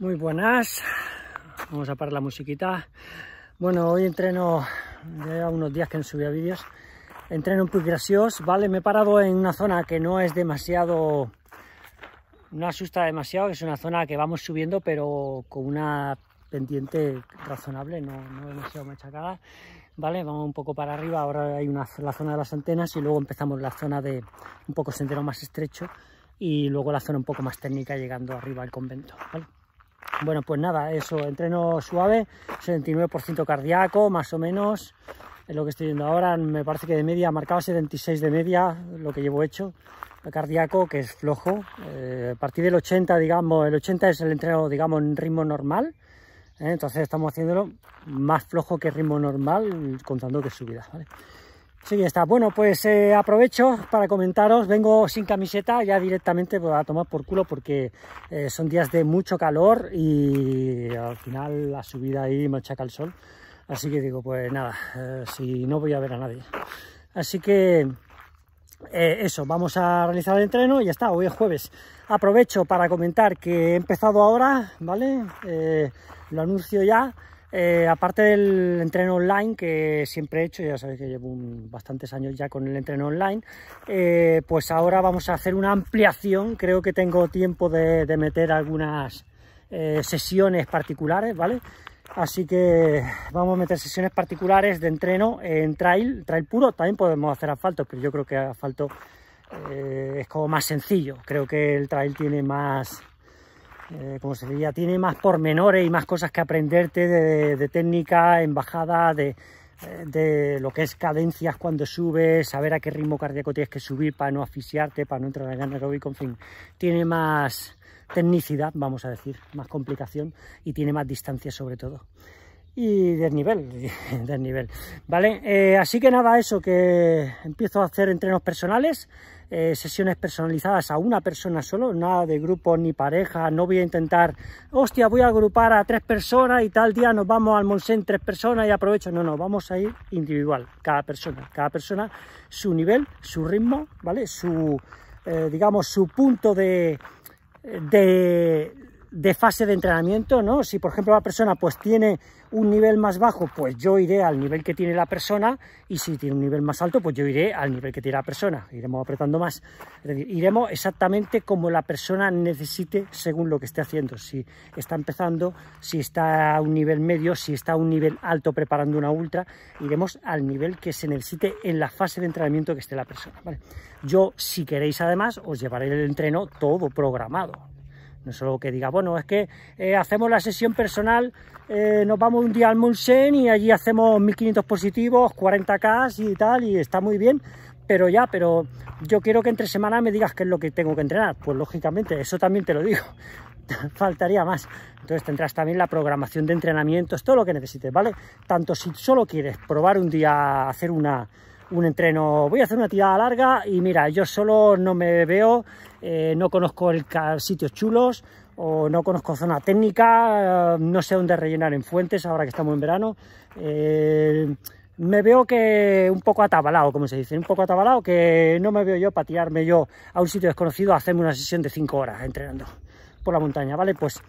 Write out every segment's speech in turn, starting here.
Muy buenas, vamos a parar la musiquita. Bueno, hoy entreno, ya unos días que no subía vídeos, entreno un poco gracioso, ¿vale? Me he parado en una zona que no es demasiado, no asusta demasiado, es una zona que vamos subiendo, pero con una pendiente razonable, no, demasiado machacada, ¿vale? Vamos un poco para arriba, ahora hay una, la zona de las antenas y luego empezamos la zona de un poco sendero más estrecho y luego la zona un poco más técnica llegando arriba al convento, ¿vale? Bueno, pues nada, eso, entreno suave, 79% cardíaco, más o menos, es lo que estoy viendo ahora, me parece que de media, marcado 76 de media, lo que llevo hecho, cardíaco, que es flojo, eh, a partir del 80, digamos, el 80 es el entreno, digamos, en ritmo normal, eh, entonces estamos haciéndolo más flojo que ritmo normal, contando que es subida, ¿vale? Sí, ya está. Bueno, pues eh, aprovecho para comentaros, vengo sin camiseta ya directamente voy pues, a tomar por culo porque eh, son días de mucho calor y al final la subida ahí machaca el sol. Así que digo, pues nada, eh, si no voy a ver a nadie. Así que eso, vamos a realizar el entreno y ya está, hoy es jueves. Aprovecho para comentar que he empezado ahora, ¿vale? lo anuncio ya. Eh, aparte del entreno online que siempre he hecho, ya sabéis que llevo bastantes años ya con el entreno online, eh, pues ahora vamos a hacer una ampliación, creo que tengo tiempo de, meter algunas eh, sesiones particulares, ¿vale? Así que vamos a meter sesiones particulares de entreno en trail, trail puro, también podemos hacer asfalto, pero yo creo que asfalto es como más sencillo, creo que el trail tiene más eh, como se diría, tiene más pormenores y más cosas que aprenderte de, técnica, embajada, de, eh, de lo que es cadencias cuando subes, saber a qué ritmo cardíaco tienes que subir para no asfixiarte, para no entrar en aeróbico, en fin, tiene más tecnicidad, vamos a decir, más complicación y tiene más distancia sobre todo. Y desnivel, desnivel, ¿vale? Eh, así que nada, eso, que empiezo a hacer entrenos personales, eh, sesiones personalizadas a una persona solo, nada de grupos ni pareja, no voy a intentar, hostia, voy a agrupar a tres personas y tal día nos vamos al monsén tres personas y aprovecho, no, no, vamos a ir individual, cada persona, cada persona, su nivel, su ritmo, ¿vale? Su, eh, digamos, su punto de, de de fase de entrenamiento, ¿no? Si por ejemplo la persona pues tiene un nivel más bajo, pues yo iré al nivel que tiene la persona y si tiene un nivel más alto, pues yo iré al nivel que tiene la persona, iremos apretando más. iremos exactamente como la persona necesite según lo que esté haciendo, si está empezando, si está a un nivel medio, si está a un nivel alto preparando una ultra, iremos al nivel que se necesite en la fase de entrenamiento que esté la persona, Yo, si queréis además, os llevaré el entreno todo programado, no solo que diga, bueno, es que eh, hacemos la sesión personal, eh, nos vamos un día al Monsen y allí hacemos 1500 positivos, 40k y tal, y está muy bien, pero ya, pero yo quiero que entre semana me digas qué es lo que tengo que entrenar. Pues lógicamente, eso también te lo digo. Faltaría más. Entonces tendrás también la programación de entrenamientos, todo lo que necesites, ¿vale? Tanto si solo quieres probar un día hacer una un entreno, voy a hacer una tirada larga y mira, yo solo no me veo, eh, no conozco sitios chulos o no conozco zona técnica, eh, no sé dónde rellenar en fuentes ahora que estamos en verano. Eh, me veo que un poco atabalado, como se dice, un poco atabalado, que no me veo yo para tirarme yo a un sitio desconocido a hacerme una sesión de 5 horas entrenando por la montaña, ¿vale? Pues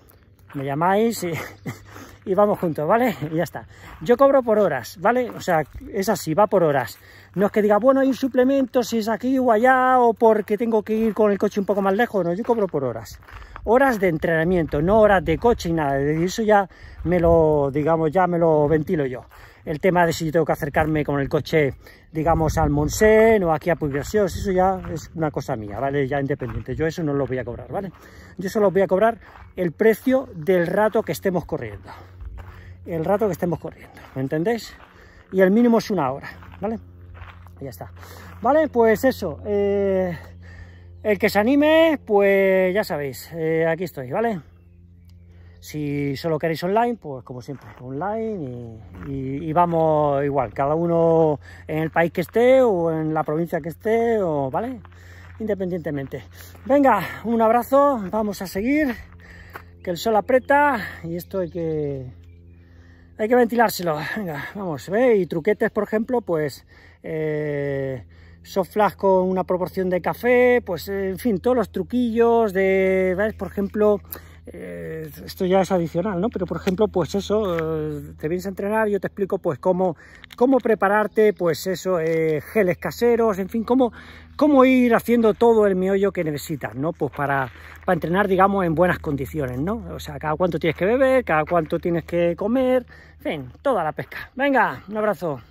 me llamáis y, y, vamos juntos, ¿vale? Y ya está. Yo cobro por horas, ¿vale? O sea, es así, va por horas. No es que diga, bueno, hay un suplemento, si es aquí o allá, o porque tengo que ir con el coche un poco más lejos. No, yo cobro por horas. Horas de entrenamiento, no horas de coche y nada. De eso ya me lo, digamos, ya me lo ventilo yo. El tema de si yo tengo que acercarme con el coche, digamos, al Monsen o aquí a Puigrasios, eso ya es una cosa mía, ¿vale? Ya independiente. Yo eso no lo voy a cobrar, ¿vale? Yo solo voy a cobrar el precio del rato que estemos corriendo. El rato que estemos corriendo, ¿me entendéis? Y el mínimo es una hora, ¿vale? ya está. Vale, pues eso. Eh, el que se anime, pues ya sabéis, eh, aquí estoy, ¿vale? Si solo queréis online, pues como siempre, online y, vamos igual, cada uno en el país que esté o en la provincia que esté, o, ¿vale? Independientemente. Venga, un abrazo, vamos a seguir, que el sol aprieta y esto hay que, hay que ventilárselo. Venga, vamos, ¿ve? ¿eh? Y truquetes, por ejemplo, pues eh, con una proporción de café, pues eh, en fin, todos los truquillos de, Por ejemplo, eh, esto ya es adicional, ¿no? Pero por ejemplo, pues eso, eh, te vienes a entrenar, yo te explico pues cómo, prepararte, pues eso, geles caseros, en fin, cómo, ir haciendo todo el miollo que necesitas, ¿no? Pues para, para entrenar, digamos, en buenas condiciones, ¿no? O sea, cada cuánto tienes que beber, cada cuánto tienes que comer, en fin, toda la pesca. Venga, un abrazo.